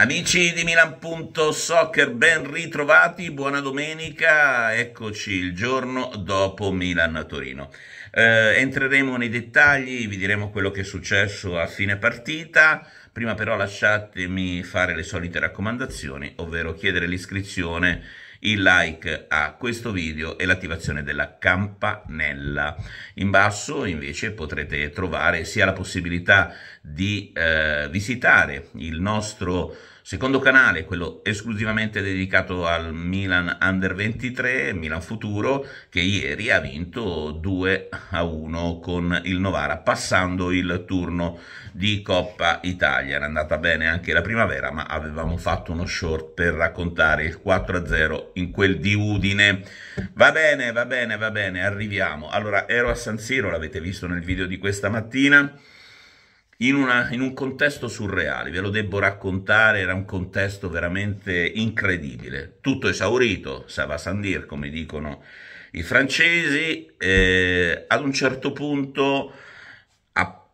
Amici di Milan.soccer, ben ritrovati, buona domenica, eccoci il giorno dopo Milan-Torino. Eh, entreremo nei dettagli, vi diremo quello che è successo a fine partita, prima però lasciatemi fare le solite raccomandazioni, ovvero chiedere l'iscrizione il like a questo video e l'attivazione della campanella. In basso invece potrete trovare sia la possibilità di eh, visitare il nostro Secondo canale, quello esclusivamente dedicato al Milan Under 23, Milan Futuro, che ieri ha vinto 2 a 1 con il Novara, passando il turno di Coppa Italia. Era andata bene anche la primavera, ma avevamo fatto uno short per raccontare il 4 a 0 in quel di Udine. Va bene, va bene, va bene, arriviamo. Allora, ero a San Siro, l'avete visto nel video di questa mattina in, una, in un contesto surreale, ve lo devo raccontare, era un contesto veramente incredibile, tutto esaurito, ça va sans dire, come dicono i francesi, eh, ad un certo punto, a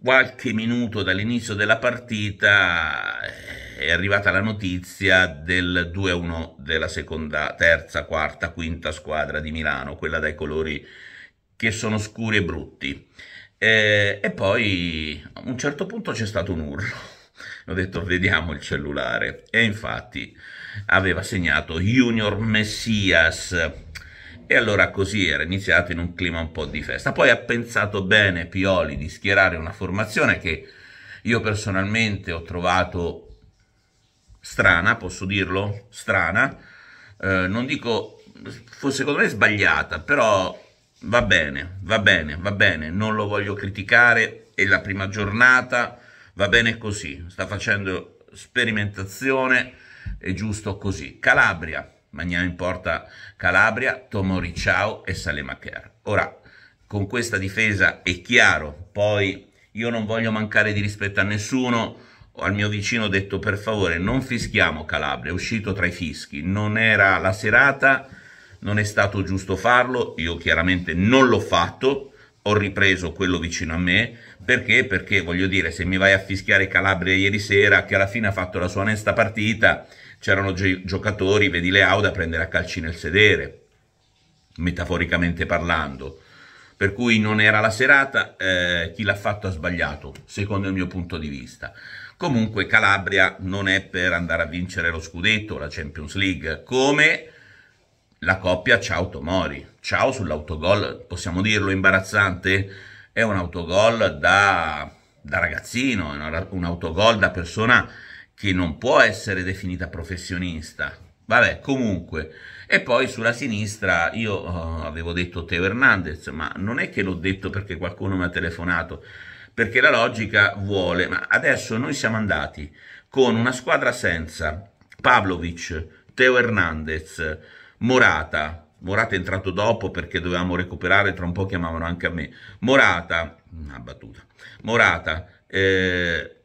qualche minuto dall'inizio della partita, eh, è arrivata la notizia del 2-1 della seconda, terza, quarta, quinta squadra di Milano, quella dai colori che sono scuri e brutti. E, e poi a un certo punto c'è stato un urlo. Ho detto vediamo il cellulare e infatti aveva segnato Junior Messias e allora così era iniziato in un clima un po' di festa. Poi ha pensato bene Pioli di schierare una formazione che io personalmente ho trovato strana, posso dirlo? Strana. Eh, non dico, secondo me sbagliata, però va bene, va bene, va bene, non lo voglio criticare, è la prima giornata, va bene così, sta facendo sperimentazione, è giusto così. Calabria, Magniamo in porta Calabria, Tomori Ciao e Salemacher. Ora, con questa difesa è chiaro, poi io non voglio mancare di rispetto a nessuno, al mio vicino ho detto per favore non fischiamo Calabria, è uscito tra i fischi, non era la serata, non è stato giusto farlo, io chiaramente non l'ho fatto, ho ripreso quello vicino a me, perché? Perché voglio dire, se mi vai a fischiare Calabria ieri sera, che alla fine ha fatto la sua onesta partita, c'erano gi giocatori, vedi Leauda prendere a calci nel sedere, metaforicamente parlando. Per cui non era la serata, eh, chi l'ha fatto ha sbagliato, secondo il mio punto di vista. Comunque Calabria non è per andare a vincere lo scudetto, la Champions League, come la coppia ciao Tomori, ciao sull'autogol, possiamo dirlo imbarazzante? È un autogol da, da ragazzino, è un autogol da persona che non può essere definita professionista. Vabbè, comunque. E poi sulla sinistra io oh, avevo detto Teo Hernandez, ma non è che l'ho detto perché qualcuno mi ha telefonato, perché la logica vuole, ma adesso noi siamo andati con una squadra senza Pavlovic, Teo Hernandez, Morata, Morata è entrato dopo perché dovevamo recuperare, tra un po' chiamavano anche a me. Morata, una battuta, Morata, eh,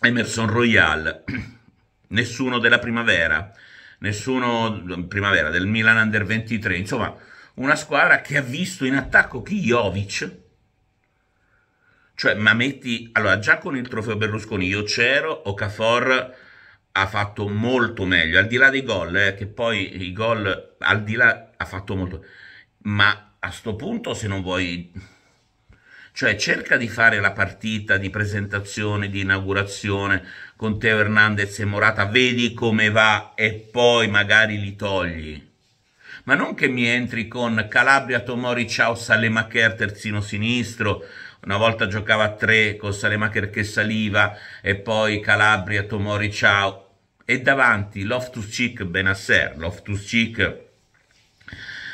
Emerson Royal, nessuno della primavera, nessuno primavera del Milan Under 23, insomma una squadra che ha visto in attacco chi cioè ma metti, allora già con il trofeo Berlusconi io c'ero, Ocafor ha fatto molto meglio, al di là dei gol, eh, che poi i gol, al di là, ha fatto molto, ma a sto punto se non vuoi, cioè cerca di fare la partita di presentazione, di inaugurazione con Teo Hernandez e Morata, vedi come va e poi magari li togli. Ma non che mi entri con Calabria, Tomori, Ciao, Salemacher, terzino sinistro, una volta giocava a tre con Salemacher che saliva e poi Calabria, Tomori, Ciao, e davanti Loftus-Cheek Benasser, Loftus-Cheek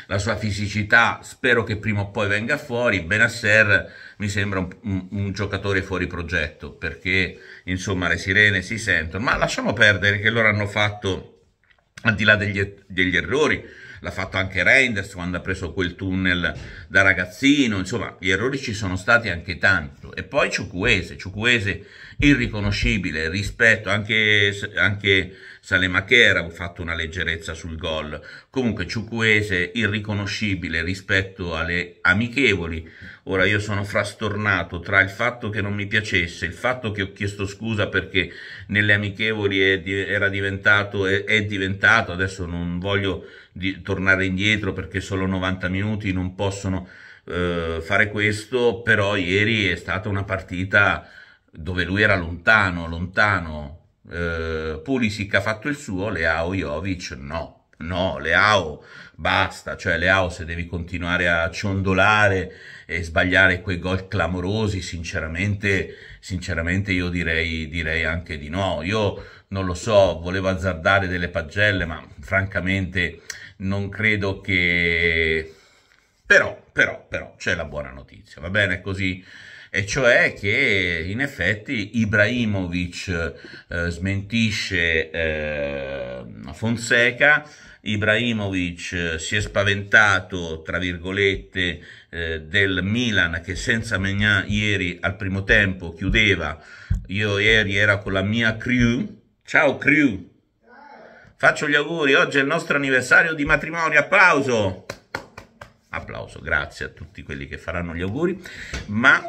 la sua fisicità spero che prima o poi venga fuori, Benasser mi sembra un, un, giocatore fuori progetto perché insomma le sirene si sentono, ma lasciamo perdere che loro hanno fatto al di là degli, er-, degli errori, l'ha fatto anche Reinders quando ha preso quel tunnel da ragazzino, insomma gli errori ci sono stati anche tanto e poi Ciucuese, Ciucuese irriconoscibile rispetto anche, anche Salemachera ha fatto una leggerezza sul gol comunque Ciucuese irriconoscibile rispetto alle amichevoli ora io sono frastornato tra il fatto che non mi piacesse il fatto che ho chiesto scusa perché nelle amichevoli è, era diventato è, è diventato adesso non voglio di, tornare indietro perché solo 90 minuti non possono eh, fare questo, però ieri è stata una partita dove lui era lontano, lontano. Eh, Pulisic ha fatto il suo, Leao Jovic no. No, Leao, basta, cioè Leao se devi continuare a ciondolare e sbagliare quei gol clamorosi, sinceramente, sinceramente io direi, direi anche di no. Io non lo so, volevo azzardare delle pagelle, ma francamente non credo che... Però, però, però, c'è la buona notizia, va bene così? e cioè che in effetti Ibrahimovic eh, smentisce eh, Fonseca, Ibrahimovic eh, si è spaventato, tra virgolette, eh, del Milan che senza Magnan ieri al primo tempo chiudeva, io ieri era con la mia crew, ciao crew, faccio gli auguri, oggi è il nostro anniversario di matrimonio, applauso! Applauso, grazie a tutti quelli che faranno gli auguri, ma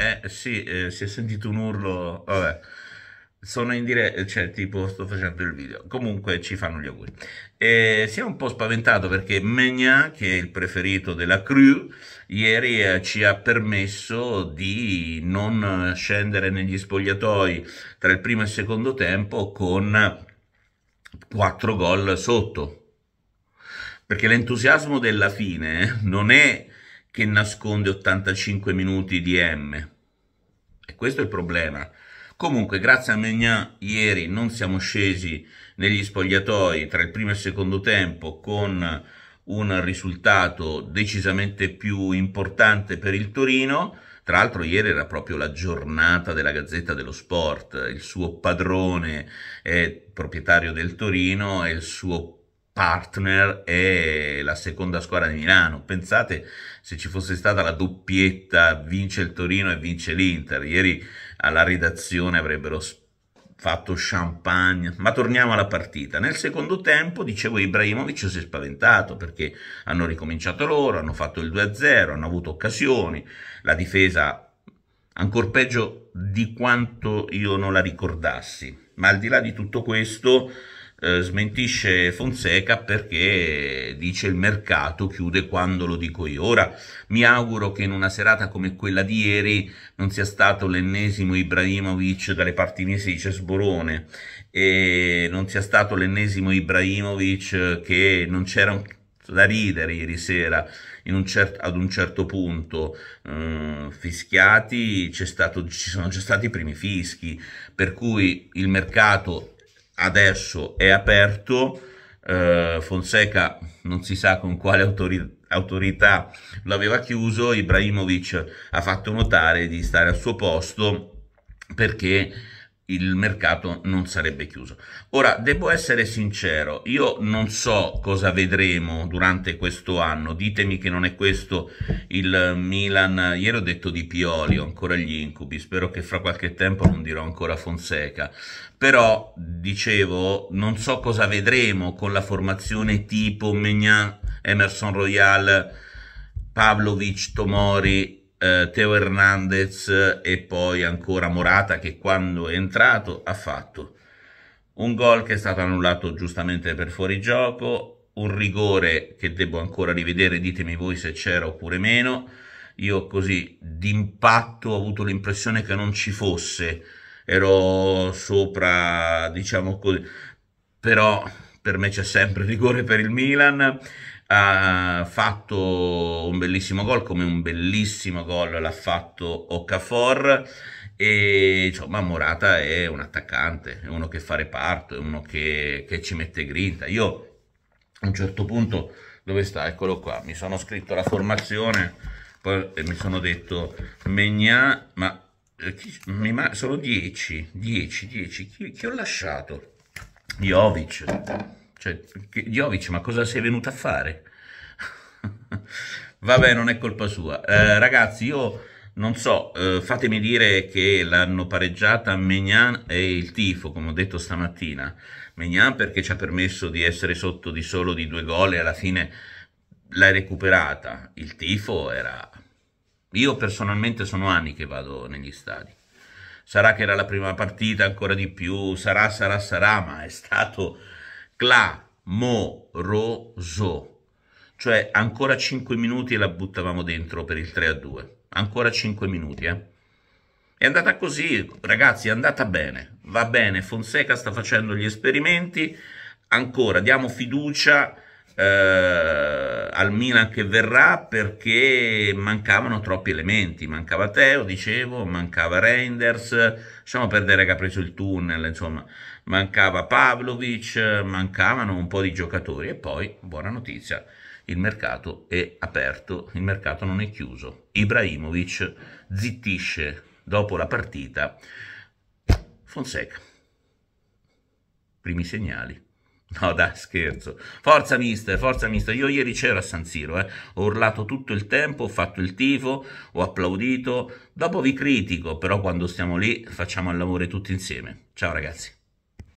eh sì, eh, si è sentito un urlo, vabbè. Sono in diretta, cioè tipo sto facendo il video. Comunque ci fanno gli auguri. E eh, si è un po' spaventato perché Megna, che è il preferito della crew, ieri eh, ci ha permesso di non scendere negli spogliatoi tra il primo e il secondo tempo con 4 gol sotto. Perché l'entusiasmo della fine non è che nasconde 85 minuti di M. E questo è il problema. Comunque, grazie a Mignan, ieri non siamo scesi negli spogliatoi tra il primo e il secondo tempo con un risultato decisamente più importante per il Torino. Tra l'altro ieri era proprio la giornata della Gazzetta dello Sport, il suo padrone è proprietario del Torino e il suo partner è la seconda squadra di Milano. Pensate se ci fosse stata la doppietta vince il Torino e vince l'Inter. Ieri alla redazione avrebbero fatto champagne. Ma torniamo alla partita. Nel secondo tempo, dicevo, Ibrahimovic si è spaventato perché hanno ricominciato loro, hanno fatto il 2-0, hanno avuto occasioni, la difesa ancora peggio di quanto io non la ricordassi. Ma al di là di tutto questo, eh, smentisce Fonseca perché dice il mercato chiude quando lo dico io. Ora mi auguro che in una serata come quella di ieri non sia stato l'ennesimo Ibrahimovic dalle parti mie si dice sborone e non sia stato l'ennesimo Ibrahimovic che non c'era un da ridere ieri sera un certo, ad un certo punto eh, fischiati stato, ci sono già stati i primi fischi per cui il mercato adesso è aperto, eh, Fonseca non si sa con quale autorità autorità l'aveva chiuso, Ibrahimovic ha fatto notare di stare al suo posto perché il mercato non sarebbe chiuso. Ora, devo essere sincero, io non so cosa vedremo durante questo anno, ditemi che non è questo il Milan, ieri ho detto di Pioli, ho ancora gli incubi, spero che fra qualche tempo non dirò ancora Fonseca, però dicevo, non so cosa vedremo con la formazione tipo Megnan, Emerson Royal, Pavlovic, Tomori eh, Teo Hernandez e poi ancora Morata che quando è entrato ha fatto un gol che è stato annullato giustamente per fuorigioco, un rigore che devo ancora rivedere, ditemi voi se c'era oppure meno, io così d'impatto ho avuto l'impressione che non ci fosse, ero sopra, diciamo così, però per me c'è sempre rigore per il Milan ha fatto un bellissimo gol, come un bellissimo gol l'ha fatto Ocafor e insomma Morata è un attaccante, è uno che fa reparto, è uno che, che ci mette grinta. Io a un certo punto, dove sta? Eccolo qua, mi sono scritto la formazione, poi mi sono detto Megna, ma eh, mi ma sono 10, 10, 10, chi, chi ho lasciato? Jovic cioè, Jovic, ma cosa sei venuto a fare? Vabbè, non è colpa sua. Eh, ragazzi, io non so, eh, fatemi dire che l'hanno pareggiata Megnan e il tifo, come ho detto stamattina. Megnan perché ci ha permesso di essere sotto di solo di due gol e alla fine l'hai recuperata. Il tifo era... Io personalmente sono anni che vado negli stadi. Sarà che era la prima partita ancora di più, sarà, sarà, sarà, ma è stato clamoroso. Cioè ancora 5 minuti e la buttavamo dentro per il 3 a 2. Ancora 5 minuti, eh. È andata così, ragazzi, è andata bene. Va bene, Fonseca sta facendo gli esperimenti. Ancora, diamo fiducia eh, al Milan che verrà perché mancavano troppi elementi. Mancava Teo, dicevo, mancava Reinders. Lasciamo perdere che ha preso il tunnel, insomma mancava Pavlovic, mancavano un po' di giocatori e poi, buona notizia, il mercato è aperto, il mercato non è chiuso. Ibrahimovic zittisce dopo la partita Fonseca. Primi segnali. No, dai, scherzo. Forza mister, forza mister. Io ieri c'ero a San Siro, eh. ho urlato tutto il tempo, ho fatto il tifo, ho applaudito. Dopo vi critico, però quando stiamo lì facciamo il lavoro tutti insieme. Ciao ragazzi.